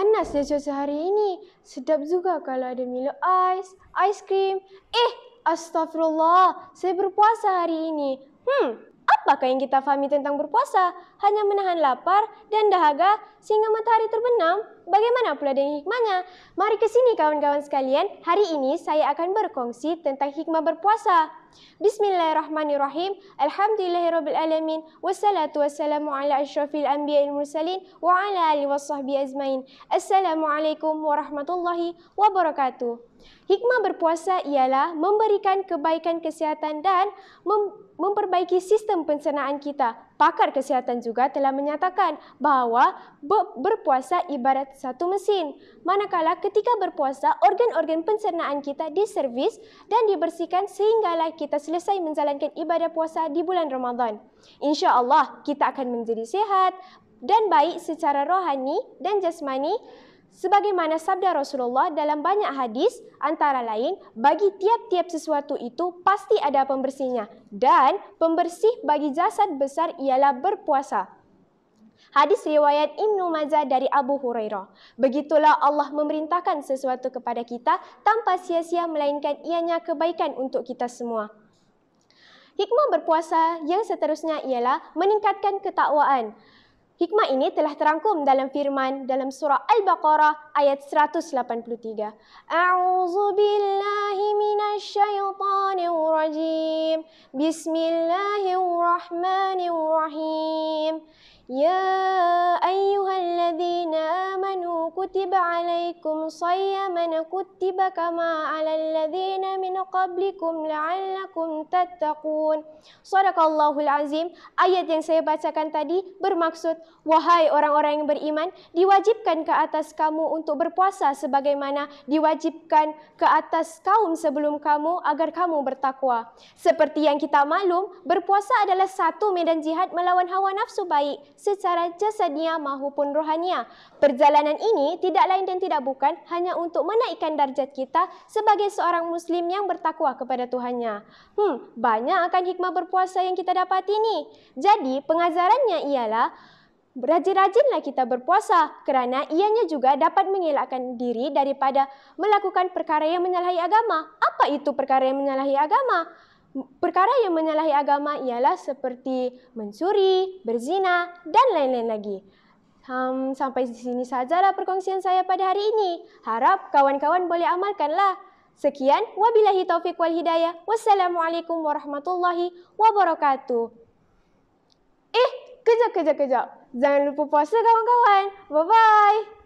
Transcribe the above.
panasnya cuaca hari ini. Sedap juga kalau ada Milo Ice, ice cream. Eh, astagfirullah, saya berpuasa hari ini. Hmm, apakah yang kita fahami tentang berpuasa? Hanya menahan lapar dan dahaga sehingga matahari terbenam? Bagaimana pula dengan hikmahnya? Mari ke sini kawan-kawan sekalian. Hari ini saya akan berkongsi tentang hikmah berpuasa. Bismillahirrahmanirrahim. Alhamdulillahirrahmanirrahim. Wassalatu wassalamu ala ashrafil anbiya mursalin wa ala alihi wa sahbihi azmain. Assalamualaikum warahmatullahi wabarakatuh. Hikmah berpuasa ialah memberikan kebaikan kesihatan dan mem memperbaiki sistem pencernaan kita. Pakar kesihatan juga telah menyatakan bahawa berpuasa ibarat satu mesin. Manakala ketika berpuasa, organ-organ pencernaan kita diservis dan dibersihkan sehinggalah kita selesai menjalankan ibadah puasa di bulan Ramadan. Insya Allah kita akan menjadi sehat dan baik secara rohani dan jasmani. Sebagaimana sabda Rasulullah dalam banyak hadis, antara lain, bagi tiap-tiap sesuatu itu pasti ada pembersihnya. Dan pembersih bagi jasad besar ialah berpuasa. Hadis riwayat Ibnu Majah dari Abu Hurairah. Begitulah Allah memerintahkan sesuatu kepada kita tanpa sia-sia melainkan ianya kebaikan untuk kita semua. Hikmah berpuasa yang seterusnya ialah meningkatkan ketakwaan. Hikmah ini telah terangkum dalam firman dalam surah Al-Baqarah ayat 183. A'udzu billahi minasyaitonir rajim. Bismillahirrahmanirrahim. Ya كتب عليكم صيما كتب كما على الذين من قبلكم لعلكم تتقون صدق الله Azim ayat yang saya bacakan tadi bermaksud wahai orang-orang yang beriman diwajibkan ke atas kamu untuk berpuasa sebagaimana diwajibkan ke atas kaum sebelum kamu agar kamu bertakwa seperti yang kita maklum berpuasa adalah satu medan jihad melawan hawa nafsu baik secara jasadnya maupun rohania perjalanan ini tidak lain dan tidak bukan hanya untuk menaikkan darjat kita sebagai seorang Muslim yang bertakwa kepada Tuhannya. Hmm, banyak akan hikmah berpuasa yang kita dapat ini. Jadi, pengajarannya ialah rajin-rajinlah kita berpuasa kerana ianya juga dapat mengelakkan diri daripada melakukan perkara yang menyalahi agama. Apa itu perkara yang menyalahi agama? Perkara yang menyalahi agama ialah seperti mencuri, berzina dan lain-lain lagi. Um, sampai di sini sajalah perkongsian saya pada hari ini. Harap kawan-kawan boleh amalkanlah. Sekian, wabilahi taufiq wal hidayah. Wassalamualaikum warahmatullahi wabarakatuh. Eh, kejap, kejap, kejap. Jangan lupa puasa kawan-kawan. Bye-bye.